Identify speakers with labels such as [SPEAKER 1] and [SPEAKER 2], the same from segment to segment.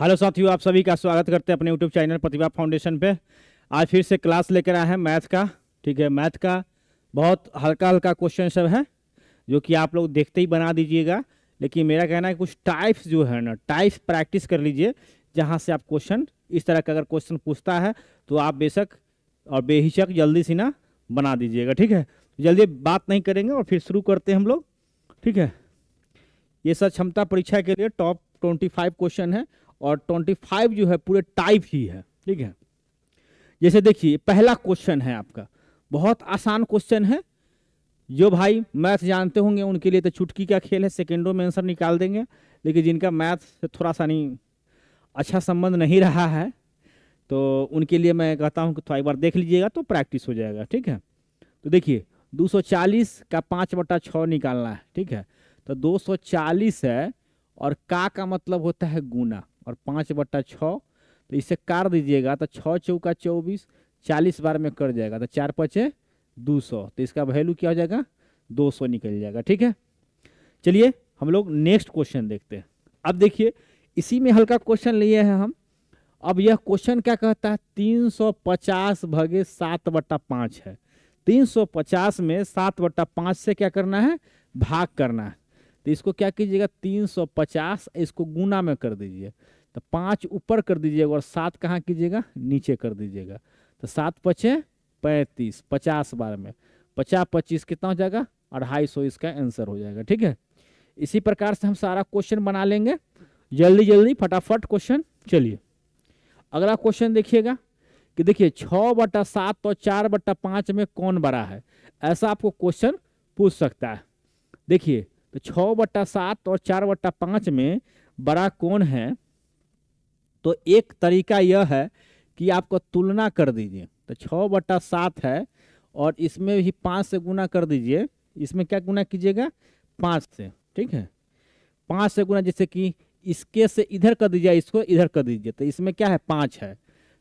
[SPEAKER 1] hello साथियों आप सभी का स्वागत करते हैं अपने यूट्यूब चैनल प्रतिभा फाउंडेशन पे आज फिर से क्लास लेकर आए हैं मैथ का ठीक है मैथ का बहुत हल्का हल्का क्वेश्चन सब है जो कि आप लोग देखते ही बना दीजिएगा लेकिन मेरा कहना है कुछ टाइप्स जो है ना टाइप्स प्रैक्टिस कर लीजिए जहाँ से आप क्वेश्चन इस तरह का अगर क्वेश्चन पूछता है तो आप बेशक और बेहिचक जल्दी से ना बना दीजिएगा ठीक है जल्दी बात नहीं करेंगे और फिर शुरू करते हैं हम लोग ठीक है ये सर क्षमता परीक्षा के लिए टॉप ट्वेंटी फाइव क्वेश्चन है और ट्वेंटी फाइव जो है पूरे टाइप ही है ठीक है जैसे देखिए पहला क्वेश्चन है आपका बहुत आसान क्वेश्चन है जो भाई मैथ जानते होंगे उनके लिए तो छुटकी का खेल है सेकेंडों में आंसर निकाल देंगे लेकिन जिनका मैथ से थोड़ा सा नहीं अच्छा संबंध नहीं रहा है तो उनके लिए मैं कहता हूँ कि थोड़ा एक बार देख लीजिएगा तो प्रैक्टिस हो जाएगा ठीक है तो देखिए 240 का पाँच बटा छः निकालना है ठीक है तो 240 है और का का मतलब होता है गुना और पाँच बट्टा छः तो इसे कार दीजिएगा तो छः चौका चौबीस चालीस बार में कर जाएगा तो चार पचे दो सौ तो इसका वैल्यू क्या हो जाएगा दो सौ निकल जाएगा ठीक है चलिए हम लोग नेक्स्ट क्वेश्चन देखते हैं अब देखिए इसी में हल्का क्वेश्चन लिए हैं हम अब यह क्वेश्चन क्या कहता है तीन सौ पचास भगे सात बट्टा पाँच है तीन सौ पचास में सात बट्टा पाँच से क्या करना है भाग करना है तो इसको क्या कीजिएगा तीन सौ पचास इसको गुना में कर दीजिए तो पाँच ऊपर कर दीजिएगा और सात कहाँ कीजिएगा नीचे कर दीजिएगा तो सात पचे पैंतीस पचास बार में पचास पच्चीस कितना हो जाएगा अढ़ाई सौ इसका आंसर हो जाएगा ठीक है इसी प्रकार से हम सारा क्वेश्चन बना लेंगे जल्दी जल्दी फटाफट क्वेश्चन चलिए अगला क्वेश्चन देखिएगा कि देखिए छः बटा सात और चार बटा पाँच में कौन बड़ा है ऐसा आपको क्वेश्चन पूछ सकता है देखिए तो छः बटा सात और चार बट्टा पाँच में बड़ा कौन है तो एक तरीका यह है कि आपको तुलना कर दीजिए तो छः बटा सात है और इसमें भी पाँच से गुना कर दीजिए इसमें क्या गुना कीजिएगा पाँच से ठीक है पाँच से गुना जैसे कि इसके से इधर कर दीजिए इसको इधर कर दीजिए तो इसमें क्या है पाँच है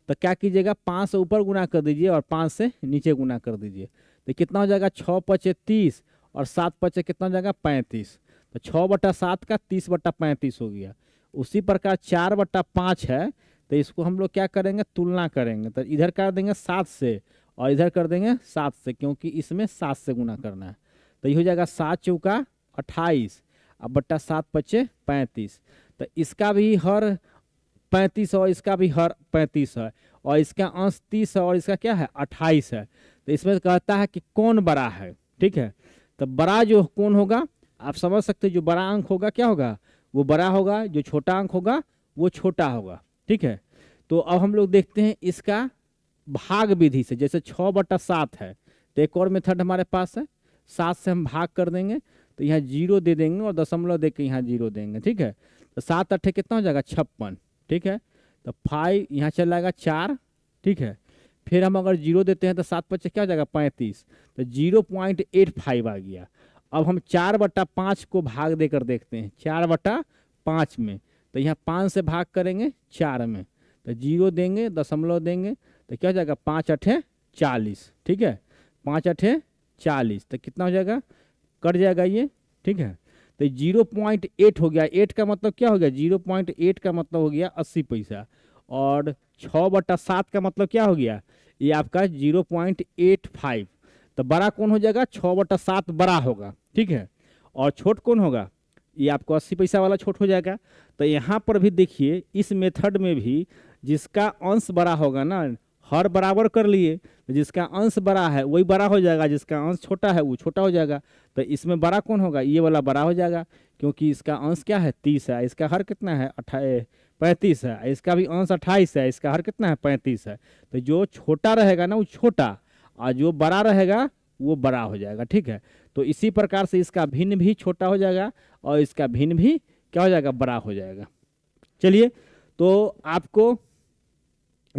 [SPEAKER 1] तो क्या कीजिएगा पाँच से ऊपर गुना कर दीजिए और पाँच से नीचे गुना कर दीजिए तो कितना हो जाएगा छः पचे तीस और सात पचे कितना हो जाएगा पैंतीस तो छः बटा सात का तीस बटा पैंतीस हो गया उसी प्रकार चार बट्टा पाँच है तो इसको हम लोग क्या करेंगे तुलना करेंगे तो इधर कर देंगे सात से और इधर कर देंगे सात से क्योंकि इसमें सात से गुना करना है तो ये हो जाएगा सात चौका अट्ठाईस और बट्टा सात पच्चे पैंतीस तो इसका भी हर पैंतीस और इसका भी हर पैंतीस है और इसका अंश तीस है और इसका क्या है अट्ठाईस है तो इसमें कहता है कि कौन बड़ा है ठीक है तो बड़ा जो कौन होगा आप समझ सकते हो जो बड़ा अंक होगा क्या होगा वो बड़ा होगा जो छोटा अंक होगा वो छोटा होगा ठीक है तो अब हम लोग देखते हैं इसका भाग विधि से जैसे छः बटा सात है तो एक और मेथड हमारे पास है सात से हम भाग कर देंगे तो यहाँ जीरो दे देंगे और दशमलव दे के यहाँ जीरो देंगे ठीक है तो सात अट्ठे कितना हो जाएगा छप्पन ठीक है तो फाइव यहाँ चल जाएगा चार ठीक है फिर हम अगर जीरो देते हैं तो सात पच्चीस क्या हो जाएगा पैंतीस तो जीरो पॉइंट एट फाइव आ गया अब हम चार बट्टा पाँच को भाग देकर देखते हैं चार बट्टा पाँच में तो यहाँ पाँच से भाग करेंगे चार में तो जीरो देंगे दशमलव देंगे तो क्या हो जाएगा पाँच अठे चालीस ठीक है पाँच अठे चालीस तो कितना हो जाएगा कट जाएगा ये ठीक है तो जीरो पॉइंट एट हो गया एट का मतलब क्या हो गया जीरो पॉइंट एट का मतलब हो गया अस्सी पैसा और छः बट्टा सात का मतलब क्या हो गया ये आपका जीरो पॉइंट एट फाइव तो बड़ा कौन हो जाएगा छः बटा सात बड़ा होगा ठीक है और छोट कौन होगा ये आपको अस्सी पैसा वाला छोट हो जाएगा तो यहाँ पर भी देखिए इस मेथड में भी जिसका अंश बड़ा होगा ना हर बराबर कर लिए जिसका अंश बड़ा है वही बड़ा हो जाएगा जिसका अंश छोटा है वो छोटा हो जाएगा तो इसमें बड़ा कौन होगा ये वाला बड़ा हो जाएगा क्योंकि इसका अंश क्या है तीस है इसका हर कितना है अठा पैंतीस है इसका भी अंश अट्ठाईस है इसका हर कितना है पैंतीस है तो जो छोटा रहेगा ना वो छोटा और जो बड़ा रहेगा वो बड़ा हो जाएगा ठीक है तो इसी प्रकार से इसका भिन्न भी छोटा हो जाएगा और इसका भिन्न भी क्या हो जाएगा बड़ा हो जाएगा चलिए तो आपको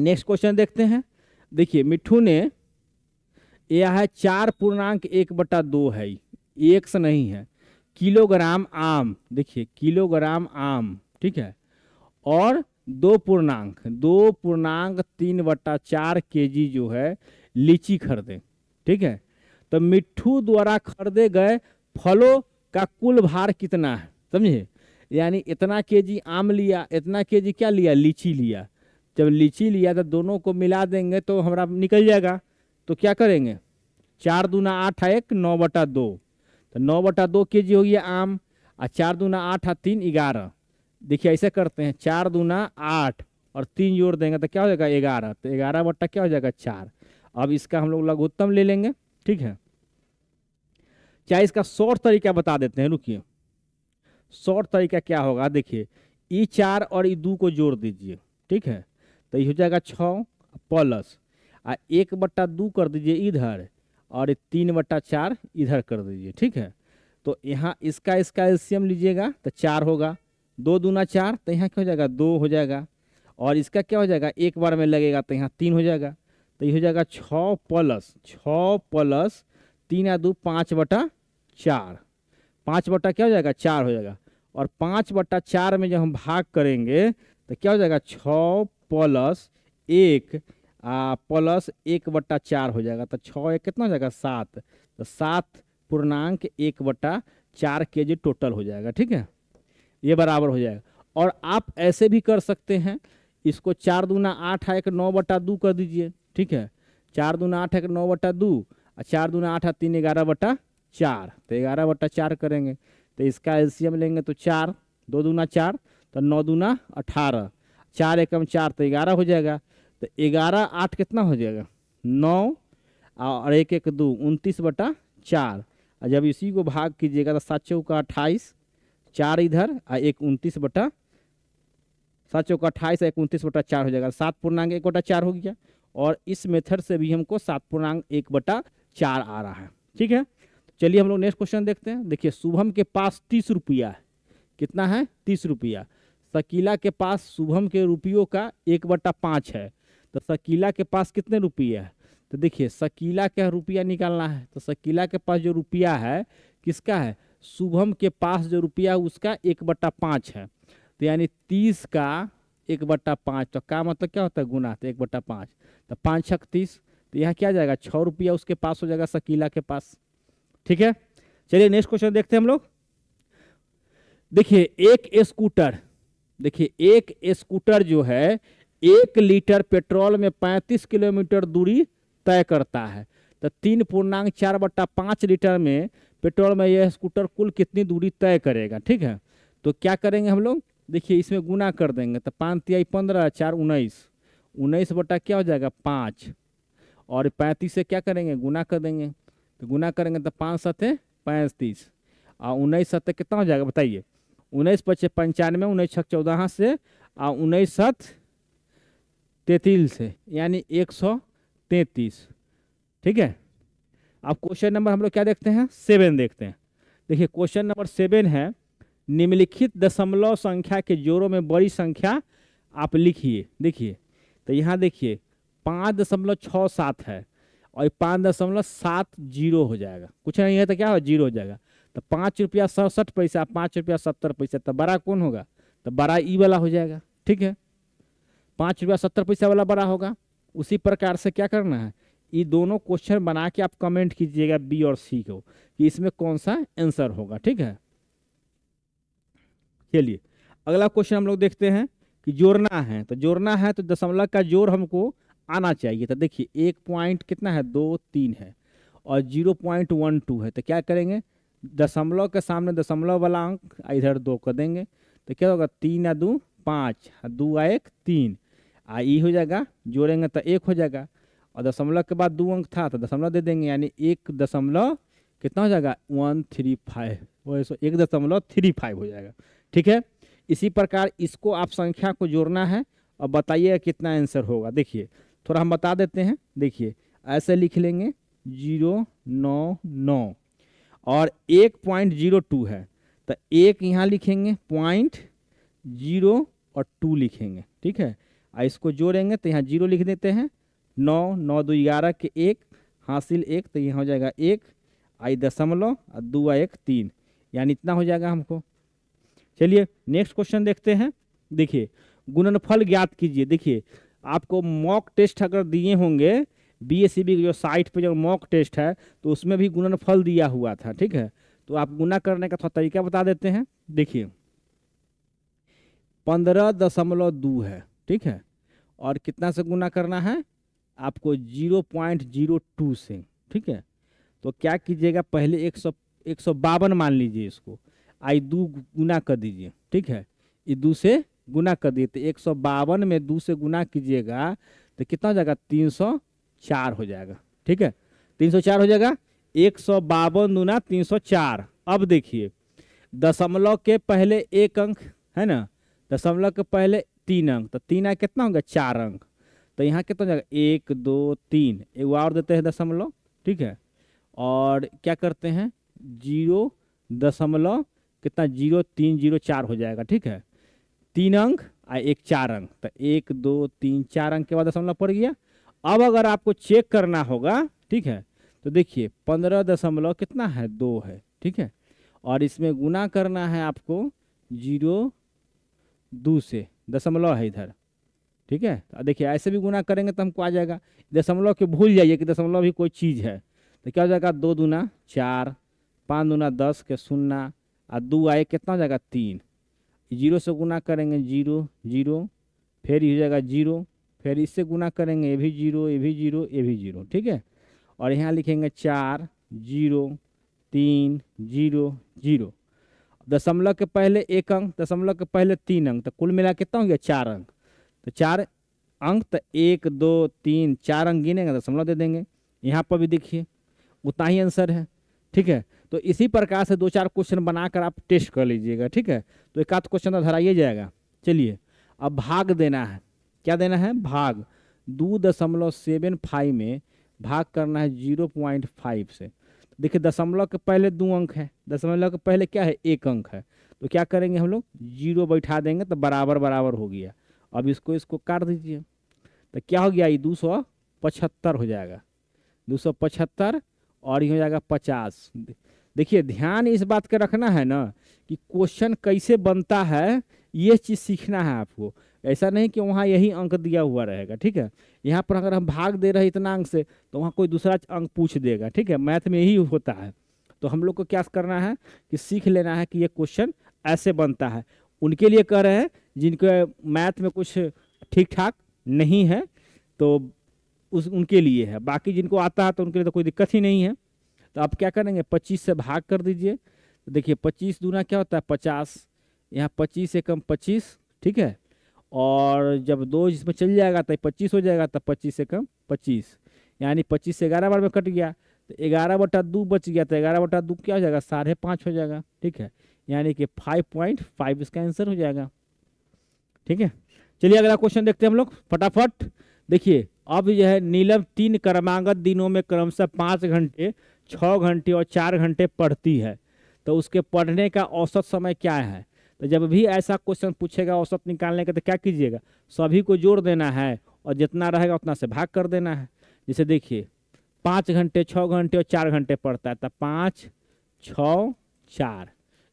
[SPEAKER 1] नेक्स्ट क्वेश्चन देखते हैं देखिए मिट्ठू ने यह है चार पूर्णांक एक बटा दो है एक से नहीं है किलोग्राम आम देखिए किलोग्राम आम ठीक है और दो पूर्णांक दो पूर्णांक तीन बट्टा चार के जी जो है लीची खरीदे ठीक है तो मिट्ठू द्वारा खरीदे गए फलों का कुल भार कितना है समझिए यानी इतना केजी आम लिया इतना केजी क्या लिया लीची लिया जब लीची लिया तो दोनों को मिला देंगे तो हमारा निकल जाएगा तो क्या करेंगे चार दूना आठ है एक नौ बटा दो तो नौ बटा दो के जी हो गया आम और चार दूना आठ है तीन ग्यारह देखिए ऐसे करते हैं चार दूना आठ और तीन जोड़ देंगे तो क्या हो जाएगा ग्यारह तो ग्यारह बट्टा क्या हो जाएगा चार अब इसका हम लोग लघुत्तम ले लेंगे ठीक है क्या इसका शॉर्ट तरीका बता देते हैं रुकिए शॉर्ट तरीका क्या होगा देखिए ई चार और ई दो को जोड़ दीजिए ठीक है तो ये हो जाएगा छ प्लस आ एक बट्टा दो कर दीजिए इधर और तीन बट्टा चार इधर कर दीजिए ठीक है तो यहाँ इसका इसका एल्सियम लीजिएगा तो चार होगा दो दूना चार तो यहाँ क्या हो जाएगा दो हो जाएगा और इसका क्या हो जाएगा एक बार में लगेगा तो यहाँ तीन हो जाएगा तो ये हो जाएगा छः प्लस छ प्लस तीन या दो पाँच बटा चार पाँच बटा क्या हो जाएगा चार हो जाएगा और पाँच बटा चार में जब हम भाग करेंगे तो क्या हो जाएगा छ प्लस एक आ प्लस एक बट्टा चार हो जाएगा तो छः एक कितना हो जाएगा सात तो सात पूर्णांक एक बट्टा चार के जी टोटल हो जाएगा ठीक है ये बराबर हो जाएगा और आप ऐसे भी कर सकते हैं इसको चार दूना आठ एक नौ बटा दो कर दीजिए ठीक है चार दूना आठ नौ बट्टा दो और चार दूना आठ तीन ग्यारह बट्टा चार तो ग्यारह बट्टा चार करेंगे तो इसका एलसीएम लेंगे तो चार दो दूना चार तो नौ दूना अठारह चार एकम चार तो ग्यारह हो जाएगा तो ग्यारह आठ कितना हो जाएगा नौ और एक एक दो उनतीस बटा चार और जब इसी को भाग कीजिएगा तो सात चौका अट्ठाईस चार इधर और एक उनतीस बटा सात चौका अट्ठाईस एक उनतीस बटा चार हो जाएगा सात पूर्णांग एक बटा चार हो गया और इस मेथड से भी हमको सात पूर्णांग एक बटा चार आ रहा है ठीक है चलिए हम लोग नेक्स्ट क्वेश्चन देखते हैं देखिए शुभम के पास तीस रुपया है कितना है तीस रुपया शकीला के पास शुभम के रुपयों का एक बटा पाँच है तो शकीला के पास कितने रुपये है तो देखिए शकीला का रुपया निकालना है तो शकीला के पास जो रुपया है किसका है शुभम के पास जो रुपया उसका एक बटा पाँच है तो यानी तीस का एक बट्टा पाँच तो का मतलब क्या होता है गुना तो एक बट्टा पाँच तो पाँच छक तीस तो यह क्या जाएगा छः रुपया उसके पास हो जाएगा शकीला के पास ठीक है चलिए नेक्स्ट क्वेश्चन देखते हैं हम लोग देखिए एक स्कूटर देखिए एक स्कूटर जो है एक लीटर पेट्रोल में पैंतीस किलोमीटर दूरी तय करता है तो तीन पूर्णांक चार बट्टा पाँच लीटर में पेट्रोल में यह स्कूटर कुल कितनी दूरी तय करेगा ठीक है तो क्या करेंगे हम लोग देखिए इसमें गुना कर देंगे तो पाँच तिहाई पंद्रह चार उन्नीस उन्नीस बटा क्या हो जाएगा पाँच और पैंतीस से क्या करेंगे गुना कर देंगे तो गुना करेंगे तो पाँच सत्य पैंतीस और उन्नीस सत्य कितना हो जाएगा बताइए उन्नीस पच्चीस पंचानवे उन्नीस छः चौदह से और उन्नीस सत तैंतीस से यानी एक सौ तैंतीस ठीक है अब क्वेश्चन नंबर हम लोग क्या देखते हैं सेवन देखते हैं देखिए क्वेश्चन नंबर सेवन है निम्नलिखित दशमलव संख्या के जोड़ों में बड़ी संख्या आप लिखिए देखिए तो यहाँ देखिए पाँच दशमलव छः सात है और पाँच दशमलव सात जीरो हो जाएगा कुछ नहीं है तो क्या हो जीरो हो जाएगा तो पाँच रुपया सड़सठ पैसा पाँच रुपया सत्तर पैसा तो बड़ा कौन होगा तो बड़ा ई वाला हो जाएगा ठीक है पाँच रुपया सत्तर पैसा वाला बड़ा होगा उसी प्रकार से क्या करना है ये दोनों क्वेश्चन बना के आप कमेंट कीजिएगा बी और सी को कि इसमें कौन सा आंसर होगा ठीक है चलिए अगला क्वेश्चन हम लोग देखते हैं कि जोड़ना है तो जोड़ना है तो दशमलव का जोड़ हमको आना चाहिए तो देखिए एक पॉइंट कितना है दो तीन है और जीरो पॉइंट वन टू है तो क्या करेंगे दशमलव के सामने दशमलव वाला अंक इधर दो कर देंगे तो क्या होगा तीन या दो पाँच दो आ एक तीन आ ई हो जाएगा जोड़ेंगे तो एक हो जाएगा और दशमलव के बाद दो अंक था तो दशमलव दे देंगे यानी एक दशमलव कितना हो जाएगा वन थ्री फाइव वो एक दशमलव थ्री फाइव हो जाएगा ठीक है इसी प्रकार इसको आप संख्या को जोड़ना है और बताइए कितना आंसर होगा देखिए थोड़ा हम बता देते हैं देखिए ऐसे लिख लेंगे जीरो नौ नौ और एक पॉइंट जीरो टू है तो एक यहाँ लिखेंगे पॉइंट जीरो और टू लिखेंगे ठीक है और इसको जोड़ेंगे तो यहाँ जीरो लिख देते हैं नौ नौ दो ग्यारह के एक हासिल एक तो यहाँ हो जाएगा एक आई दशमलव और दो एक तीन यानी इतना हो जाएगा हमको चलिए नेक्स्ट क्वेश्चन देखते हैं देखिए गुणनफल ज्ञात कीजिए देखिए आपको मॉक टेस्ट अगर दिए होंगे बी एस की जो साइट पे जो मॉक टेस्ट है तो उसमें भी गुणनफल दिया हुआ था ठीक है तो आप गुना करने का थोड़ा तरीका बता देते हैं देखिए पंद्रह दशमलव दो है ठीक है और कितना से गुना करना है आपको जीरो पॉइंट जीरो टू से ठीक है तो क्या कीजिएगा पहले एक सौ एक सौ बावन मान लीजिए इसको आई दू गुना कर दीजिए ठीक है ये दो से गुना कर दिए तो एक सौ बावन में दो से गुना कीजिएगा तो कितना हो जाएगा तीन सौ चार हो जाएगा ठीक है तीन सौ चार हो जाएगा एक सौ बावन दूना तीन सौ चार अब देखिए दशमलव के पहले एक अंक है ना दशमलव के पहले तीन अंक तो तीन अंक कितना होगा चार अंक तो यहाँ कितना हो जाएगा एक दो तीन एक और देते हैं दशमलव ठीक है और क्या करते हैं जीरो दशमलव कितना जीरो तीन जीरो चार हो जाएगा ठीक है तीन अंक और एक चार अंक तो एक दो तीन चार अंक के बाद दशमलव पड़ गया अब अगर आपको चेक करना होगा ठीक है तो देखिए पंद्रह दशमलव कितना है दो है ठीक है और इसमें गुना करना है आपको जीरो दो से दशमलव है इधर ठीक है तो देखिए ऐसे भी गुना करेंगे तो हमको आ जाएगा दशमलव के भूल जाइए कि दशमलव भी कोई चीज़ है तो क्या हो जाएगा दो दूना चार पाँच दूना दस के सुनना और दो आए कितना हो जाएगा तीन जीरो से गुना करेंगे जीरो जीरो फिर ये हो जाएगा जीरो फिर इससे गुना करेंगे ये भी जीरो ये भी जीरो ये भी जीरो ठीक है और यहाँ लिखेंगे चार जीरो तीन जीरो जीरो दशमलव के पहले एक अंक दशमलव के पहले तीन अंक तो कुल मिला कितना हो गया चार अंक तो चार अंक तो एक दो तीन चार अंक गिनेंगे दशमलव दे देंगे यहाँ पर भी देखिए उतना ही आंसर है ठीक है तो इसी प्रकार से दो चार क्वेश्चन बनाकर आप टेस्ट कर लीजिएगा ठीक है तो एक आध क्वेश्चन तो धराइए जाएगा चलिए अब भाग देना है क्या देना है भाग दो दशमलव सेवन फाइव में भाग करना है जीरो पॉइंट फाइव से देखिए दशमलव के पहले दो अंक है दशमलव के पहले क्या है एक अंक है तो क्या करेंगे हम लोग जीरो बैठा देंगे तो बराबर बराबर हो गया अब इसको इसको काट दीजिए तो क्या हो गया ये दो सौ पचहत्तर हो जाएगा दो सौ पचहत्तर और ये हो जाएगा पचास देखिए ध्यान इस बात का रखना है ना कि क्वेश्चन कैसे बनता है ये चीज़ सीखना है आपको ऐसा नहीं कि वहाँ यही अंक दिया हुआ रहेगा ठीक है यहाँ पर अगर हम भाग दे रहे इतना अंक से तो वहाँ कोई दूसरा अंक पूछ देगा ठीक है मैथ में यही होता है तो हम लोग को क्या करना है कि सीख लेना है कि ये क्वेश्चन ऐसे बनता है उनके लिए कह रहे हैं जिनके मैथ में कुछ ठीक ठाक नहीं है तो उस उनके लिए है बाकी जिनको आता है तो उनके लिए तो कोई दिक्कत ही नहीं है तो आप क्या करेंगे पच्चीस से भाग कर दीजिए तो देखिए पच्चीस दूना क्या होता है पचास यहाँ पच्चीस कम पच्चीस ठीक है और जब दो इसमें चल जाएगा तो पच्चीस हो जाएगा तब तो पच्चीस कम पच्चीस यानी पच्चीस से ग्यारह बार में कट गया तो ग्यारह बटा दो बच गया तो ग्यारह बटा दो क्या हो जाएगा साढ़े पाँच हो जाएगा ठीक है यानी कि फाइव पॉइंट फाइव इसका आंसर हो जाएगा ठीक है चलिए अगला क्वेश्चन देखते हैं हम लोग फटाफट देखिए अब यह नीलम तीन क्रमागत दिनों में क्रमशः पाँच घंटे छः घंटे और चार घंटे पढ़ती है तो उसके पढ़ने का औसत समय क्या है तो जब भी ऐसा क्वेश्चन पूछेगा औसत निकालने का तो क्या कीजिएगा सभी को जोड़ देना है और जितना रहेगा उतना से भाग कर देना है जैसे देखिए पाँच घंटे छः घंटे और चार घंटे पढ़ता है तो पाँच छः चार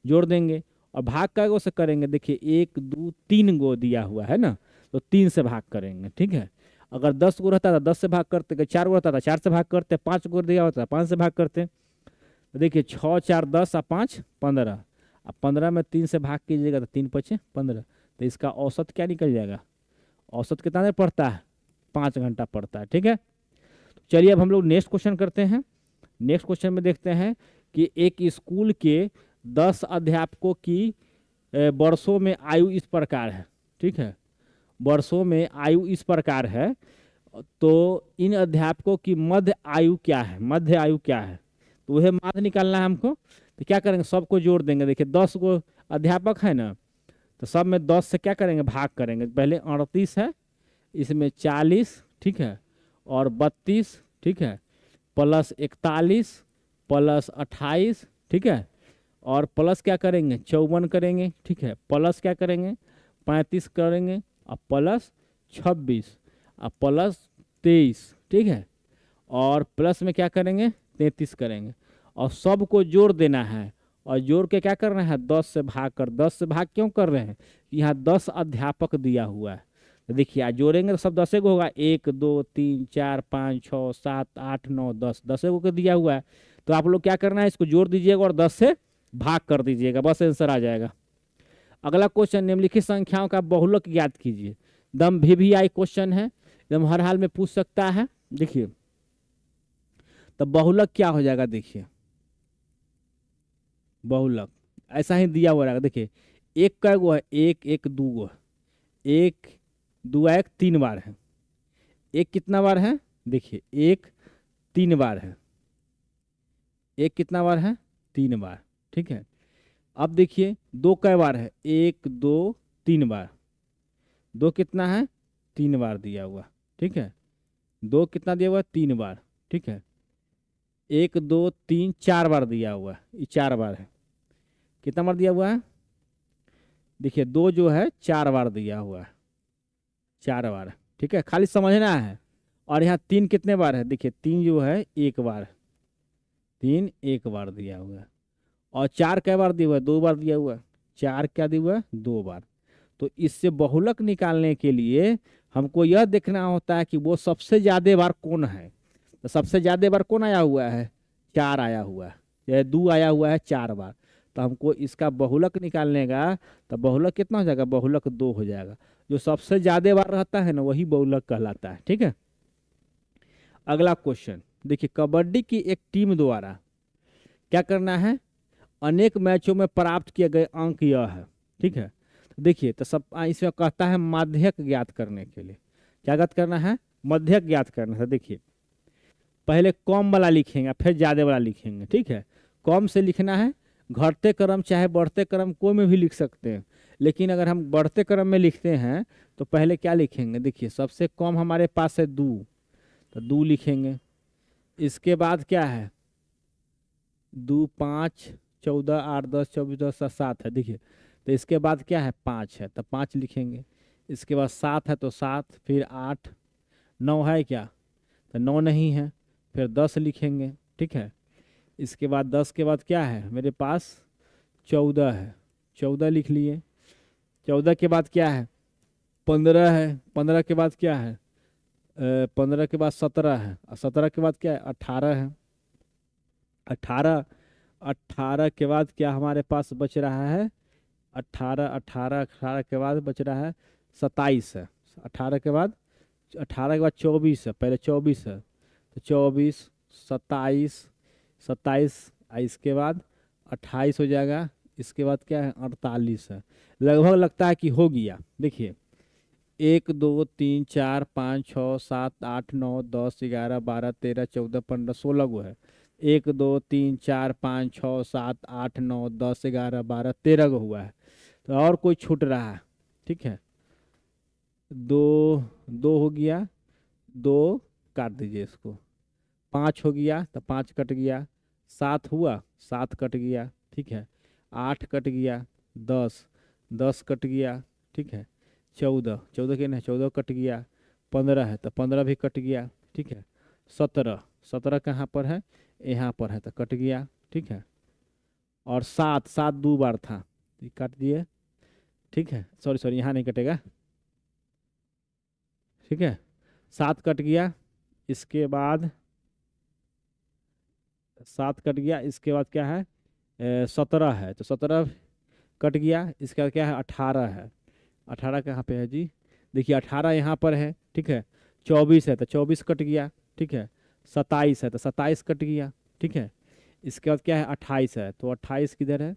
[SPEAKER 1] जोड़ देंगे और भाग का से करेंगे देखिए एक दो तीन गो दिया हुआ है ना तो तीन से भाग करेंगे ठीक है अगर दस गो रहता था दस से भाग करते चार गो रहता था चार से भाग करते पाँच गो दिया होता पाँच से भाग करते तो देखिए छः चार दस और पाँच पंद्रह अब पंद्रह में तीन से भाग कीजिएगा तो तीन पचे पंद्रह तो इसका औसत क्या निकल जाएगा औसत कितना देर पड़ता है पाँच घंटा पड़ता है ठीक है तो चलिए अब हम लोग नेक्स्ट क्वेश्चन करते हैं नेक्स्ट क्वेश्चन में देखते हैं कि एक स्कूल के दस अध्यापकों की वर्षों में आयु इस प्रकार है ठीक है वर्षों में आयु इस प्रकार है तो इन अध्यापकों की मध्य आयु क्या है मध्य आयु क्या है तो वह माध्य निकालना है हमको तो क्या करेंगे सबको जोड़ देंगे देखिए दस गो अध्यापक है ना तो सब में दस से क्या करेंगे भाग करेंगे पहले अड़तीस है इसमें चालीस ठीक है और बत्तीस ठीक है प्लस इकतालीस प्लस अट्ठाईस ठीक है और प्लस क्या करेंगे चौवन करेंगे ठीक है प्लस क्या करेंगे पैंतीस करेंगे और प्लस छब्बीस और प्लस तेईस ठीक है और प्लस में क्या करेंगे तैंतीस करेंगे और सब को जोड़ देना है और जोड़ के क्या कर रहे हैं दस से भाग कर दस से भाग क्यों कर रहे हैं यहाँ दस अध्यापक दिया हुआ है तो देखिए आज जोड़ेंगे तो सब दस एगो होगा एक दो तीन चार पाँच छः सात आठ नौ दस दस एगो के दिया हुआ है तो आप लोग क्या करना है इसको जोड़ दीजिएगा और दस से भाग कर दीजिएगा बस आंसर आ जाएगा अगला क्वेश्चन निम्नलिखित संख्याओं का बहुलक ज्ञात कीजिए दम भी भी आई क्वेश्चन है एकदम हर हाल में पूछ सकता है देखिए तो बहुलक क्या हो जाएगा देखिए बहुलक ऐसा ही दिया हुआ रहेगा देखिए एक का गो है एक एक दू गो है एक दो एक तीन बार है एक कितना बार है देखिए एक तीन बार है एक कितना बार है तीन बार ठीक है अब देखिए दो कई बार है एक दो तीन बार दो कितना है तीन बार दिया हुआ ठीक है दो कितना दिया हुआ है तीन बार ठीक है एक दो तीन चार बार दिया हुआ है ये चार बार है कितना बार दिया हुआ है देखिए दो जो है चार बार दिया हुआ है चार बार ठीक है खाली समझना है और यहाँ तीन कितने बार है देखिए तीन जो है एक बार तीन एक बार दिया हुआ है और चार कई बार दिया हुआ है दो बार दिया हुआ है चार क्या दिया हुआ है दो बार तो इससे बहुलक निकालने के लिए हमको यह देखना होता है कि वो सबसे ज़्यादा बार कौन है तो सबसे ज़्यादा बार कौन आया हुआ है चार आया हुआ है यह दो आया हुआ है चार बार तो हमको इसका बहुलक निकालने का तो बहुलक कितना हो जाएगा बहुलक दो हो जाएगा जो सबसे ज़्यादा बार रहता है ना वही बहुलक कहलाता है ठीक है अगला क्वेश्चन देखिए कबड्डी की एक टीम द्वारा क्या करना है अनेक मैचों में प्राप्त किए गए अंक यह है ठीक है तो देखिए तो सब इसमें कहता है माध्यक ज्ञात करने के लिए क्या ज्ञात करना है मध्यक ज्ञात करना है देखिए पहले कम वाला लिखेंगे फिर ज़्यादा वाला लिखेंगे ठीक है कम से लिखना है घटते क्रम चाहे बढ़ते क्रम कोई में भी लिख सकते हैं लेकिन अगर हम बढ़ते क्रम में लिखते हैं तो पहले क्या लिखेंगे देखिए सबसे कम हमारे पास है दू तो दो लिखेंगे इसके बाद क्या है दो पाँच चौदह आठ दस चौबीस दस सात है देखिए तो इसके बाद क्या है पाँच है तो पाँच लिखेंगे इसके बाद सात है तो सात फिर आठ नौ है क्या तो नौ नहीं है फिर दस लिखेंगे ठीक है इसके बाद दस के बाद क्या है मेरे पास चौदह है चौदह लिख लिए चौदह के बाद क्या है पंद्रह है पंद्रह के बाद क्या है पंद्रह के बाद सत्रह है और सत्रह के बाद क्या है अट्ठारह है अट्ठारह अट्ठारह के बाद क्या हमारे पास बच रहा है अट्ठारह अट्ठारह अठारह के बाद बच रहा है सत्ताईस है अठारह के बाद अठारह के बाद चौबीस है पहले चौबीस है तो चौबीस सत्ताईस सत्ताईस इसके बाद अट्ठाईस हो जाएगा इसके बाद क्या है अड़तालीस है लगभग लगता है कि हो गया देखिए एक दो तीन चार पाँच छः सात आठ नौ दस ग्यारह बारह तेरह चौदह पंद्रह सोलह गो है एक दो तीन चार पाँच छः सात आठ नौ दस ग्यारह बारह तेरह को हुआ है तो और कोई छूट रहा है ठीक है दो दो हो गया दो काट दीजिए इसको पाँच हो गया तो पाँच कट गया सात हुआ सात कट गया ठीक है आठ कट गया दस दस कट गया ठीक है चौदह चौदह के नहीं चौदह कट गया पंद्रह है तो पंद्रह भी कट गया ठीक है सत्रह सत्रह कहाँ पर है यहाँ पर है तो कट गया ठीक है और सात सात दो बार था ये काट दिए ठीक है सॉरी सॉरी यहाँ नहीं कटेगा ठीक है सात कट गया इसके बाद सात कट गया इसके बाद क्या है सत्रह है तो सत्रह कट गया इसके बाद क्या है अठारह है अठारह कहाँ पे है जी देखिए अठारह यहाँ पर है ठीक है चौबीस है तो चौबीस कट गया ठीक है सत्ताईस है तो सत्ताईस कट गया ठीक है इसके बाद क्या है अट्ठाईस है तो अट्ठाईस किधर है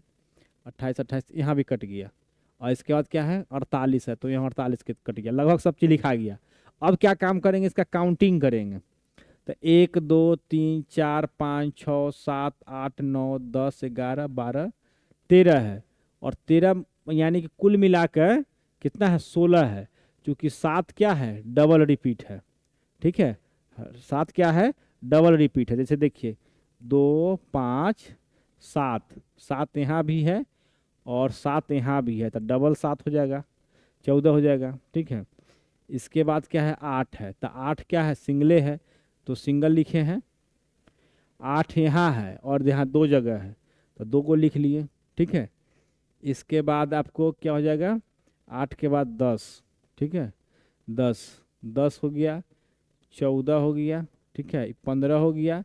[SPEAKER 1] अट्ठाईस अट्ठाईस यहाँ भी कट गया और इसके बाद क्या है अड़तालीस है तो यहाँ अड़तालीस कट गया लगभग सब चीज़ लिखा गया अब क्या काम करेंगे इसका काउंटिंग करेंगे तो एक दो तीन चार पाँच छः सात आठ नौ दस ग्यारह बारह तेरह है और तेरह यानी कि कुल मिलाकर कितना है सोलह है क्योंकि सात क्या है डबल रिपीट है ठीक है सात क्या है डबल रिपीट है जैसे देखिए दो पाँच सात सात यहाँ भी है और सात यहाँ भी है तो डबल सात हो जाएगा चौदह हो जाएगा ठीक है इसके बाद क्या है आठ है तो आठ क्या है सिंगले है तो सिंगल लिखे हैं आठ यहाँ है और यहाँ दो जगह है तो दो को लिख लिए ठीक है इसके बाद आपको क्या हो जाएगा आठ के बाद दस ठीक है दस दस हो गया चौदह हो गया ठीक है पंद्रह हो गया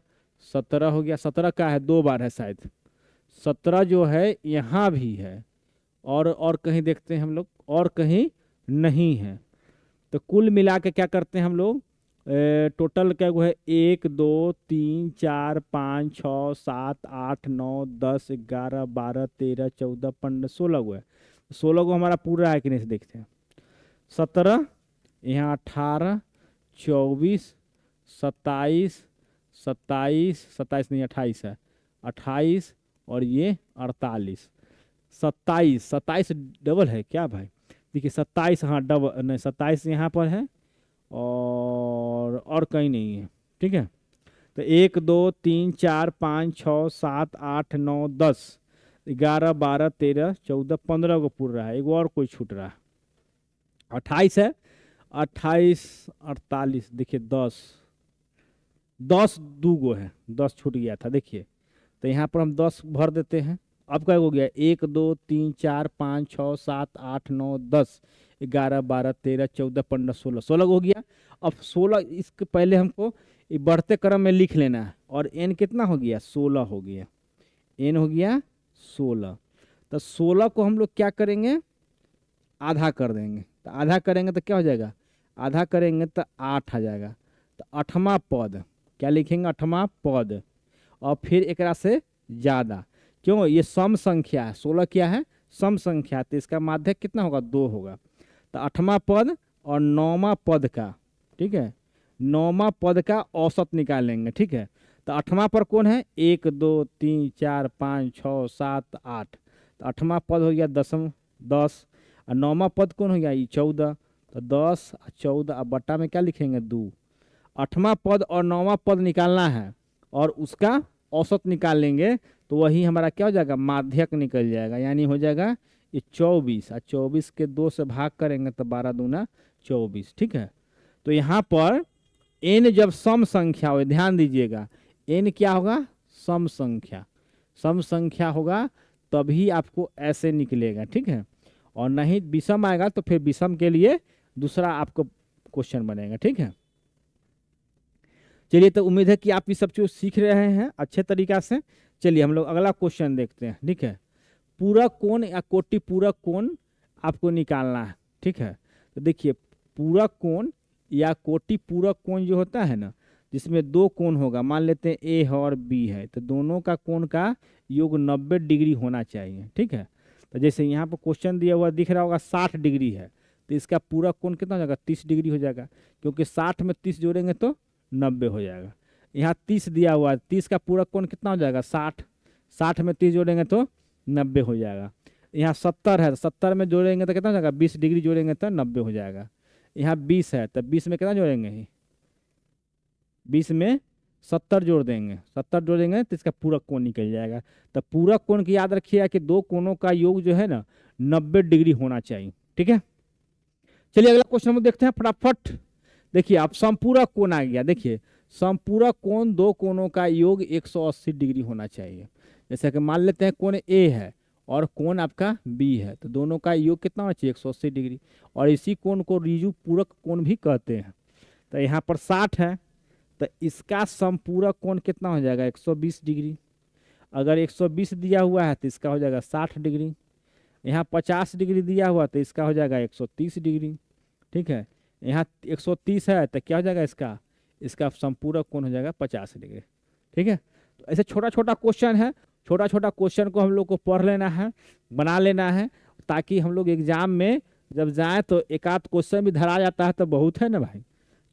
[SPEAKER 1] सत्रह हो गया सत्रह का है दो बार है शायद सत्रह जो है यहाँ भी है और और कहीं देखते हैं हम लोग और कहीं नहीं है तो कुल मिला के क्या करते हैं हम लोग टोटल क्या वो है एक दो तीन चार पाँच छः सात आठ नौ दस ग्यारह बारह तेरह चौदह पंद्रह सोलह गो है सोलह गो हमारा पूरा है कि नहीं देखते हैं सत्रह यहाँ अठारह चौबीस सत्ताईस सत्ताईस सत्ताईस नहीं अट्ठाईस है अट्ठाईस और ये अड़तालीस सत्ताईस सत्ताईस डबल है क्या भाई देखिए सत्ताईस हाँ डबल नहीं सत्ताईस यहाँ पर है और और कहीं नहीं है ठीक है तो एक दो तीन चार पाँच छः सात आठ नौ दस ग्यारह बारह तेरह चौदह पंद्रह को पूरा रहा है एक और कोई छूट रहा है अट्ठाईस है अट्ठाईस अड़तालीस देखिए दस दस दू गो है दस छूट गया था देखिए तो यहाँ पर हम दस भर देते हैं अब क्या हो गया एक दो तीन चार पाँच छः सात आठ नौ दस ग्यारह बारह तेरह चौदह पंद्रह सोलह सोलह हो गया अब सोलह इसके पहले हमको बढ़ते क्रम में लिख लेना है और एन कितना हो गया सोलह हो गया एन हो गया सोलह तो सोलह को हम लोग क्या करेंगे आधा कर देंगे तो आधा करेंगे तो क्या हो जाएगा आधा करेंगे तो आठ आ जाएगा तो अठवा पद क्या लिखेंगे अठवा पद और फिर एक से ज़्यादा क्यों ये सम संख्या है सोलह क्या है सम संख्या तो इसका माध्य कितना होगा दो होगा तो अठवा पद और नौवा पद का ठीक है नौवा पद का औसत निकालेंगे ठीक है तो अठवा पर कौन है एक दो तीन चार पाँच छः सात आठ तो अठवा पद हो गया दसम दस और नौवा पद कौन हो गया ये चौदह तो दस चौदह बट्टा में क्या लिखेंगे दो आठवां पद और नौवां पद निकालना है और उसका औसत निकाल लेंगे तो वही हमारा क्या हो जाएगा माध्यक निकल जाएगा यानी हो जाएगा ये चौबीस और चौबीस के दो से भाग करेंगे तो बारह दूना चौबीस ठीक है तो यहाँ पर एन जब सम संख्या हो ध्यान दीजिएगा एन क्या होगा सम संख्या सम संख्या होगा तभी आपको ऐसे निकलेगा ठीक है और नहीं विषम आएगा तो फिर विषम के लिए दूसरा आपको क्वेश्चन बनेगा ठीक है चलिए तो उम्मीद है कि आप ये सब चीज़ सीख रहे हैं अच्छे तरीका से चलिए हम लोग अगला क्वेश्चन देखते हैं ठीक है पूरा कोण या कोटि पूरा कोण आपको निकालना है ठीक है तो देखिए पूरा कोण या कोटि पूरा कोण जो होता है ना जिसमें दो कोण होगा मान लेते हैं ए है और बी है तो दोनों का कोण का योग नब्बे डिग्री होना चाहिए ठीक है तो जैसे यहाँ पर क्वेश्चन दिया हुआ दिख रहा होगा साठ डिग्री है तो इसका पूरा कोण कितना हो जाएगा तीस डिग्री हो जाएगा क्योंकि साठ में तीस जोड़ेंगे तो नब्बे हो जाएगा यहाँ तीस दिया हुआ है तीस का पूरा कोण कितना हो जाएगा साठ साठ में तीस जोड़ेंगे तो नब्बे हो जाएगा यहाँ सत्तर है तो सत्तर में जोड़ेंगे तो कितना हो जाएगा बीस डिग्री जोड़ेंगे तो नब्बे हो जाएगा यहाँ बीस है तो बीस में कितना जोड़ेंगे ही बीस में सत्तर जोड़ देंगे सत्तर जोड़ेंगे तो इसका पूरा कोण निकल जाएगा तो पूरा कोण की याद रखिएगा कि दो कोणों का योग जो है ना नब्बे डिग्री होना चाहिए ठीक है चलिए अगला क्वेश्चन हम देखते हैं फटाफट देखिए आप संपूरक कोण आ गया देखिए संपूरक कोण दो कोणों का योग 180 डिग्री होना चाहिए जैसा कि मान लेते हैं कोण ए है और कोण आपका बी है तो दोनों का योग कितना होना चाहिए 180 डिग्री और इसी कोण को रिजु पूरक कोण भी कहते हैं तो यहाँ पर 60 है तो इसका संपूरक कोण कितना हो जाएगा 120 डिग्री अगर 120 दिया हुआ है तो इसका हो जाएगा 60 डिग्री यहाँ पचास डिग्री दिया हुआ तो इसका हो जाएगा एक सौ तीस डिग्री ठीक है यहाँ एक सौ तीस है तो क्या हो जाएगा इसका इसका संपूरक कोण हो जाएगा पचास डिग्री ठीक है तो ऐसे छोटा छोटा क्वेश्चन है छोटा छोटा क्वेश्चन को हम लोग को पढ़ लेना है बना लेना है ताकि हम लोग एग्जाम में जब जाएँ तो एक आध क्वेश्चन भी धरा जाता है तो बहुत है ना भाई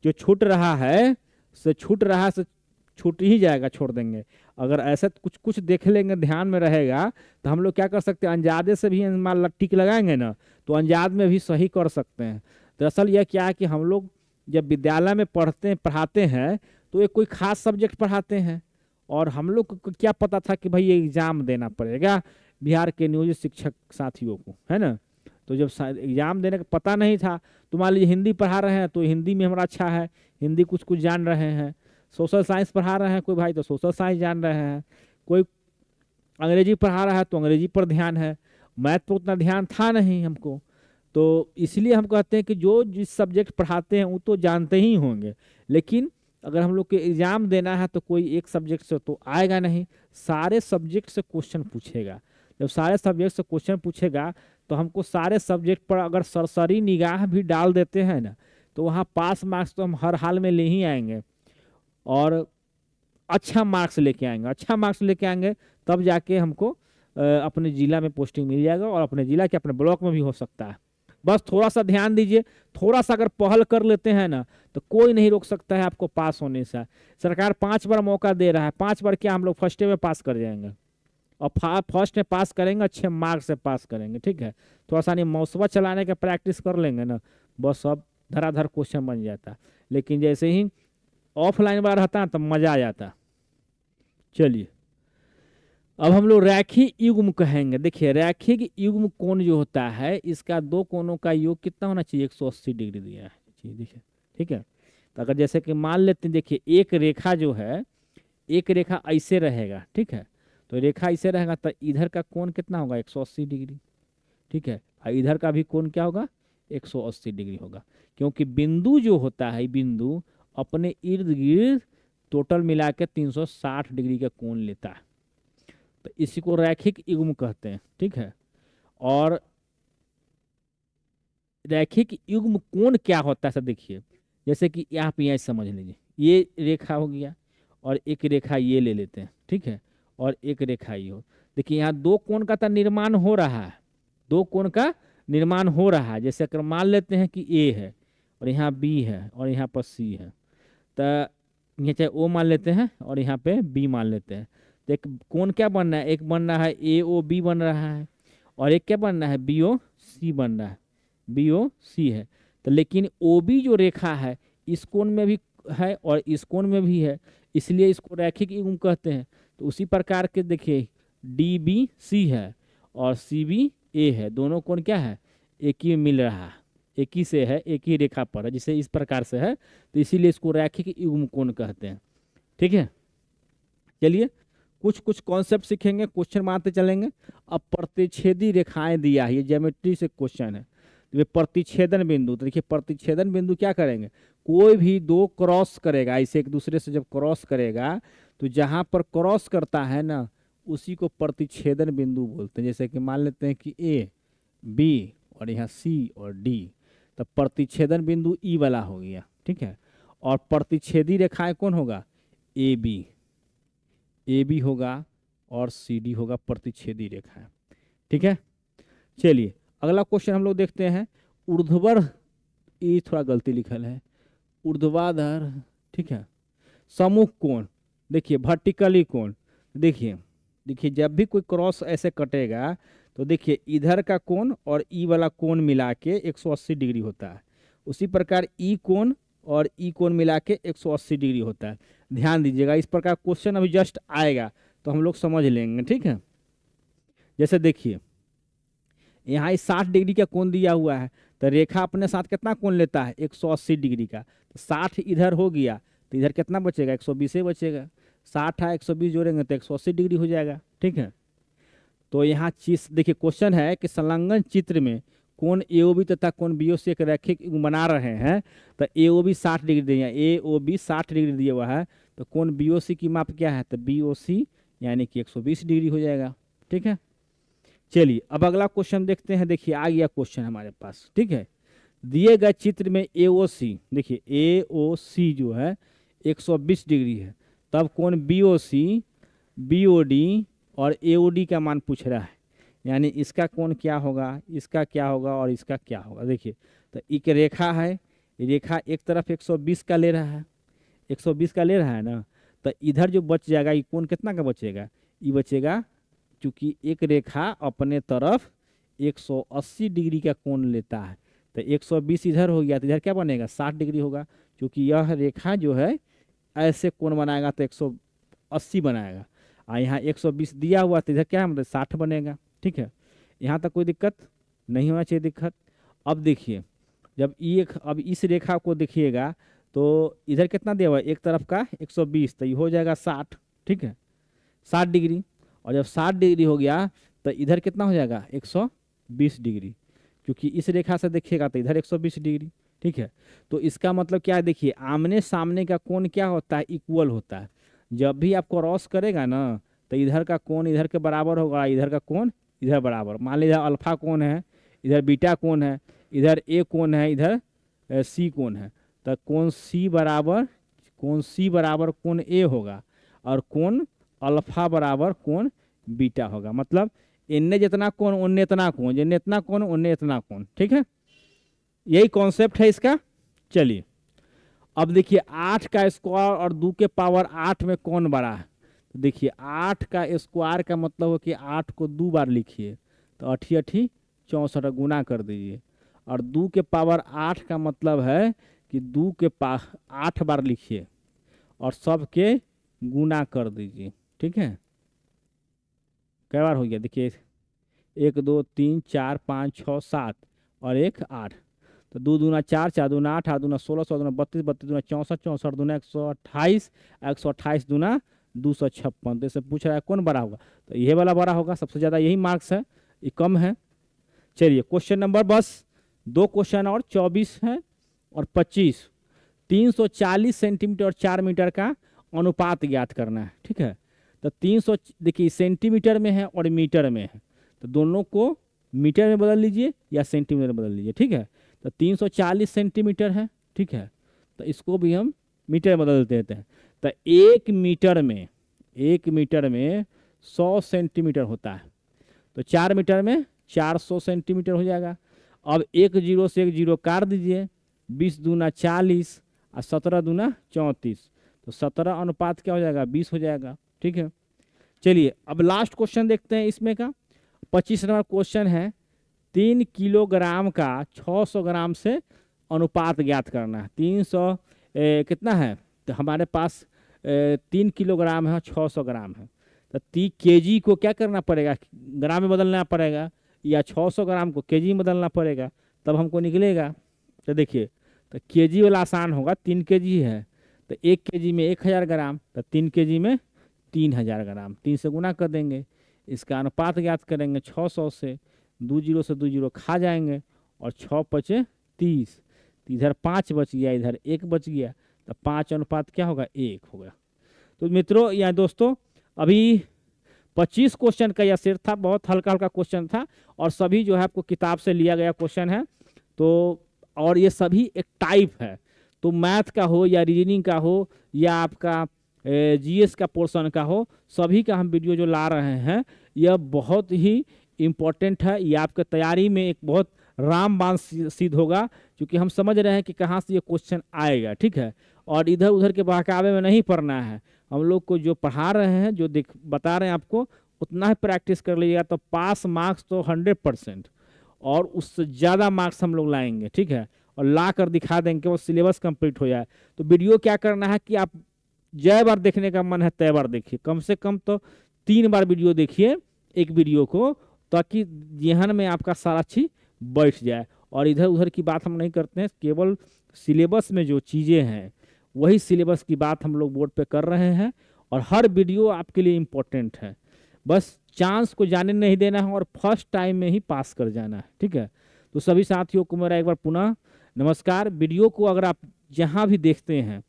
[SPEAKER 1] जो छूट रहा है से छूट रहा है से छूट ही जाएगा छोड़ देंगे अगर ऐसे कुछ कुछ देख लेंगे ध्यान में रहेगा तो हम लोग क्या कर सकते हैं अनजादे से भी मान टिक लगाएंगे ना तो अनजाद में भी सही कर सकते हैं दरअसल यह क्या है कि हम लोग जब विद्यालय में पढ़ते हैं पढ़ाते हैं तो एक कोई खास सब्जेक्ट पढ़ाते हैं और हम लोग को क्या पता था कि भाई ये एग्ज़ाम देना पड़ेगा बिहार के नियोजित शिक्षक साथियों को है ना तो जब एग्ज़ाम देने का पता नहीं था तो मान लीजिए हिंदी पढ़ा रहे हैं तो हिंदी में हमारा अच्छा है हिंदी कुछ कुछ जान रहे हैं सोशल साइंस पढ़ा रहे हैं कोई भाई तो सोशल साइंस जान रहे हैं कोई अंग्रेजी पढ़ा रहा है तो अंग्रेजी पर ध्यान है मैथ पर उतना ध्यान था नहीं हमको तो इसलिए हम कहते हैं कि जो जिस सब्जेक्ट पढ़ाते हैं वो तो जानते ही होंगे लेकिन अगर हम लोग के एग्ज़ाम देना है तो कोई एक सब्जेक्ट से तो आएगा नहीं सारे सब्जेक्ट से क्वेश्चन पूछेगा जब सारे सब्जेक्ट से क्वेश्चन पूछेगा तो हमको सारे सब्जेक्ट पर अगर सरसरी निगाह भी डाल देते हैं ना तो वहाँ पास मार्क्स तो हम हर हाल में ले ही आएंगे और अच्छा मार्क्स लेके आएंगे अच्छा मार्क्स लेके आएंगे तब जाके हमको अपने ज़िला में पोस्टिंग मिल जाएगा और अपने ज़िला के अपने ब्लॉक में भी हो सकता है बस थोड़ा सा ध्यान दीजिए थोड़ा सा अगर पहल कर लेते हैं ना तो कोई नहीं रोक सकता है आपको पास होने से सरकार पाँच बार मौका दे रहा है पाँच बार क्या हम लोग फर्स्ट में पास कर जाएंगे और फर्स्ट में पास करेंगे अच्छे मार्क्स से पास करेंगे ठीक है थोड़ा सा नहीं मौसम चलाने का प्रैक्टिस कर लेंगे ना बस अब धराधर क्वेश्चन बन जाता है लेकिन जैसे ही ऑफलाइन वाला रहता तो मज़ा आ जाता चलिए अब हम लोग रैखी युग्म कहेंगे देखिए रैखी युग्म कोण जो होता है इसका दो कोणों का योग कितना होना चाहिए एक सौ अस्सी डिग्री दिया है देखिए ठीक है तो अगर जैसे कि मान लेते हैं देखिए एक रेखा जो है एक रेखा ऐसे रहेगा ठीक है तो रेखा ऐसे रहेगा तो इधर का कोण कितना होगा एक सौ अस्सी डिग्री ठीक है और इधर का भी कोण क्या होगा एक सौ अस्सी डिग्री होगा क्योंकि बिंदु जो होता है बिंदु अपने इर्द गिर्द टोटल मिला के तीन डिग्री का कोण लेता है तो इसी को रैखिक युग्म कहते हैं ठीक है और रैखिक युग्म कोण क्या होता है सर देखिए जैसे कि आप यहाँ समझ लीजिए ये रेखा हो गया और एक रेखा ये ले लेते हैं ठीक है और एक रेखा ये हो देखिए यहाँ दो कोण का तो निर्माण हो रहा है दो कोण का निर्माण हो रहा है जैसे अगर मान लेते हैं कि ए है और यहाँ बी है और यहाँ पर सी है तो नीचे ओ मान लेते हैं और यहाँ पे बी मान लेते हैं तो एक कौन क्या बन रहा है एक बन रहा है ए ओ बी बन रहा है और एक क्या बन रहा है बी ओ सी बन रहा है बी ओ सी है तो लेकिन ओ बी जो रेखा है इस कोण में भी है और इस कोण में भी है इसलिए इसको रैखिक युग्म कहते हैं तो उसी प्रकार के देखिए डी बी सी है और सी बी ए है दोनों कोण क्या है एक ही मिल रहा है एक ही से है एक ही रेखा पर है जिसे इस प्रकार से है तो इसीलिए इसको रैखिक युग्म कोण कहते हैं ठीक है चलिए कुछ कुछ कॉन्सेप्ट सीखेंगे क्वेश्चन मारते चलेंगे अब प्रतिच्छेदी रेखाएं दिया है ये ज्योमेट्री से क्वेश्चन है तो ये प्रतिच्छेदन बिंदु तो देखिए प्रतिच्छेदन बिंदु क्या करेंगे कोई भी दो क्रॉस करेगा इसे एक दूसरे से जब क्रॉस करेगा तो जहाँ पर क्रॉस करता है ना उसी को प्रतिच्छेदन बिंदु बोलते हैं जैसे कि मान लेते हैं कि ए बी और यहाँ सी और डी तो प्रतिच्छेदन बिंदु ई e वाला हो गया ठीक है और प्रतिच्छेदी रेखाएं कौन होगा ए बी ए बी होगा और सी डी होगा प्रतिच्छेदी रेखाएं ठीक है चलिए अगला क्वेश्चन हम लोग देखते हैं ऊर्ध्वर ये e थोड़ा गलती लिखल है ऊर्ध्वाधर ठीक है समूह कोण देखिए वर्टिकली e कोण देखिए देखिए जब भी कोई क्रॉस ऐसे कटेगा तो देखिए इधर का कोण और ई वाला कोण मिला के एक डिग्री होता है उसी प्रकार ई कोण और ई कोण मिला के एक डिग्री होता है ध्यान दीजिएगा इस प्रकार क्वेश्चन अभी जस्ट आएगा तो हम लोग समझ लेंगे ठीक है जैसे देखिए यहाँ इस साठ डिग्री का कोण दिया हुआ है तो रेखा अपने साथ कितना कोण लेता है 180 डिग्री का तो साठ इधर हो गया तो इधर कितना बचेगा 120 सौ बचेगा साठ है 120 जोड़ेंगे तो 180 डिग्री हो जाएगा ठीक है तो यहाँ चीज देखिए क्वेश्चन है कि संलग्न चित्र में कौन ए ओ बी तथा कौन बी ओ सी एक रैखिक बना रहे हैं तो ए ओ बी साठ डिग्री दिए ए ओ बी साठ डिग्री दिया हुआ है तो कौन बी ओ सी की माप क्या है तो बी ओ सी यानी कि एक सौ बीस डिग्री हो जाएगा ठीक है चलिए अब अगला क्वेश्चन देखते हैं देखिए आ गया क्वेश्चन हमारे पास ठीक है दिए गए चित्र में ए ओ सी देखिए ए ओ सी जो है एक सौ बीस डिग्री है तब कौन B O C B O D और ए का मान पूछ रहा है यानी इसका कोण क्या होगा इसका क्या होगा और इसका क्या होगा देखिए तो एक रेखा है रेखा एक तरफ 120 का ले रहा है 120 का ले रहा है ना तो इधर जो बच जाएगा ये कोण कितना का बचेगा ये बचेगा चूँकि एक रेखा अपने तरफ 180 डिग्री का कोण लेता है तो 120 इधर हो गया तो इधर क्या बनेगा 60 डिग्री होगा क्योंकि यह रेखा जो है ऐसे कोण बनाएगा तो एक बनाएगा आ यहाँ 120 दिया हुआ तो इधर क्या है मतलब साठ बनेगा ठीक है यहाँ तक कोई दिक्कत नहीं होना चाहिए दिक्कत अब देखिए जब ये अब इस रेखा को देखिएगा तो इधर कितना दिया हुआ एक तरफ का 120 तो ये हो जाएगा 60 ठीक है 60 डिग्री और जब 60 डिग्री हो गया तो इधर कितना हो जाएगा 120 डिग्री क्योंकि इस रेखा से देखिएगा तो इधर 120 डिग्री ठीक है तो इसका मतलब क्या है देखिए आमने सामने का कोण क्या होता है इक्वल होता है जब भी आप क्रॉस करेगा ना तो इधर का कौन इधर के बराबर होगा इधर का कौन इधर बराबर मान लीजिए अल्फा कौन है इधर बीटा कौन है इधर ए कौन है इधर सी कौन है तो कौन सी बराबर कौन सी बराबर कौन ए होगा और कौन अल्फा बराबर कौन बीटा होगा मतलब इनने जितना कौन उनने इतना कौन जिनने इतना कौन उनने इतना कौन ठीक है यही कॉन्सेप्ट है इसका चलिए अब देखिए आठ का स्क्वायर और दो के पावर आठ में कौन बड़ा है तो देखिए आठ का स्क्वायर का मतलब हो कि आठ को दो बार लिखिए तो अठी अठी चौंसठ गुना कर दीजिए और दो के पावर आठ का मतलब है कि दो के पा आठ बार लिखिए और सब के गुना कर दीजिए ठीक है कई बार हो गया देखिए एक दो तीन चार पाँच छः सात और एक आठ तो दो दूना चार चार दूना आठ आठ दूना सोलह सौ दूना बत्तीस बत्तीस दूना चौंसठ चौंसठ दूना एक सौ अट्ठाईस एक सौ अट्ठाईस दूना दो सौ छप्पन तो इससे पूछ रहा है कौन बड़ा होगा तो ये वाला बड़ा होगा सबसे ज़्यादा यही मार्क्स है ये कम है चलिए क्वेश्चन नंबर बस दो क्वेश्चन और चौबीस है और पच्चीस तीन सौ चालीस सेंटीमीटर और चार मीटर का अनुपात ज्ञात करना है ठीक है तो तीन सौ देखिए सेंटीमीटर में है और मीटर में है तो दोनों को मीटर में बदल लीजिए या सेंटीमीटर में बदल लीजिए ठीक है तो 340 सेंटीमीटर है ठीक है तो इसको भी हम मीटर बदल देते हैं तो एक मीटर में एक मीटर में 100 सेंटीमीटर होता है तो चार मीटर में 400 सेंटीमीटर हो जाएगा अब एक जीरो से एक जीरो काट दीजिए बीस दूना चालीस और सत्रह दूना चौंतीस तो सत्रह अनुपात क्या हो जाएगा बीस हो जाएगा ठीक है चलिए अब लास्ट क्वेश्चन देखते हैं इसमें का पच्चीस नंबर क्वेश्चन है तीन किलोग्राम का 600 ग्राम से अनुपात ज्ञात करना है तीन सौ कितना है तो हमारे पास ए, तीन किलोग्राम है छः सौ ग्राम है तो ती के जी को क्या करना पड़ेगा ग्राम में बदलना पड़ेगा या छः सौ ग्राम को के जी में बदलना पड़ेगा तब हमको निकलेगा तो देखिए तो के जी वाला आसान होगा तीन के जी है तो एक के जी में एक हज़ार ग्राम तो तीन के जी में तीन हज़ार ग्राम तीन से गुना कर देंगे इसका अनुपात ज्ञात करेंगे छः सौ से दो जीरो से दो जीरो खा जाएंगे और छः पचे तीस तो इधर पाँच बच गया इधर एक बच गया तो पाँच अनुपात क्या होगा एक होगा तो मित्रों या दोस्तों अभी पच्चीस क्वेश्चन का यह सिर था बहुत हल्का हल्का क्वेश्चन था और सभी जो है आपको किताब से लिया गया क्वेश्चन है तो और ये सभी एक टाइप है तो मैथ का हो या रीजनिंग का हो या आपका जीएस का पोर्शन का हो सभी का हम वीडियो जो ला रहे हैं यह बहुत ही इम्पॉर्टेंट है ये आपके तैयारी में एक बहुत रामबान सिद्ध होगा क्योंकि हम समझ रहे हैं कि कहाँ से ये क्वेश्चन आएगा ठीक है और इधर उधर के बहकावे में नहीं पढ़ना है हम लोग को जो पढ़ा रहे हैं जो दिख बता रहे हैं आपको उतना ही प्रैक्टिस कर लीजिएगा तो पास मार्क्स तो हंड्रेड परसेंट और उससे ज़्यादा मार्क्स हम लोग लाएंगे ठीक है और ला कर दिखा देंगे वो सिलेबस कंप्लीट हो जाए तो वीडियो क्या करना है कि आप जय बार देखने का मन है तय बार देखिए कम से कम तो तीन बार वीडियो देखिए एक वीडियो को ताकि जहन में आपका सारा चीज़ बैठ जाए और इधर उधर की बात हम नहीं करते हैं केवल सिलेबस में जो चीज़ें हैं वही सिलेबस की बात हम लोग बोर्ड पे कर रहे हैं और हर वीडियो आपके लिए इम्पोर्टेंट है बस चांस को जाने नहीं देना है और फर्स्ट टाइम में ही पास कर जाना है ठीक है तो सभी साथियों को मेरा एक बार पुनः नमस्कार वीडियो को अगर आप जहाँ भी देखते हैं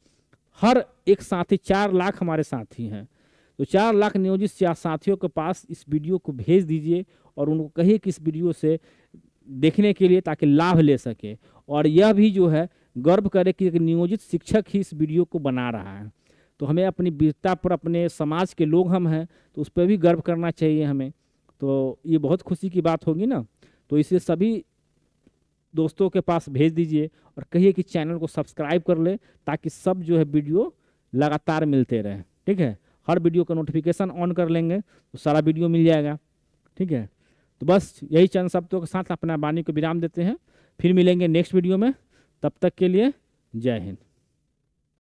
[SPEAKER 1] हर एक साथी चार लाख हमारे साथी हैं तो चार लाख नियोजित साथियों के पास इस वीडियो को भेज दीजिए और उनको कहिए कि इस वीडियो से देखने के लिए ताकि लाभ ले सके और यह भी जो है गर्व करे कि एक नियोजित शिक्षक ही इस वीडियो को बना रहा है तो हमें अपनी वीरता पर अपने समाज के लोग हम हैं तो उस पर भी गर्व करना चाहिए हमें तो ये बहुत खुशी की बात होगी ना तो इसे सभी दोस्तों के पास भेज दीजिए और कहिए कि चैनल को सब्सक्राइब कर ले ताकि सब जो है वीडियो लगातार मिलते रहें ठीक है हर वीडियो का नोटिफिकेशन ऑन कर लेंगे तो सारा वीडियो मिल जाएगा ठीक है तो बस यही चंद शब्दों के साथ अपना वाणी को विराम देते हैं फिर मिलेंगे नेक्स्ट वीडियो में तब तक के लिए जय हिंद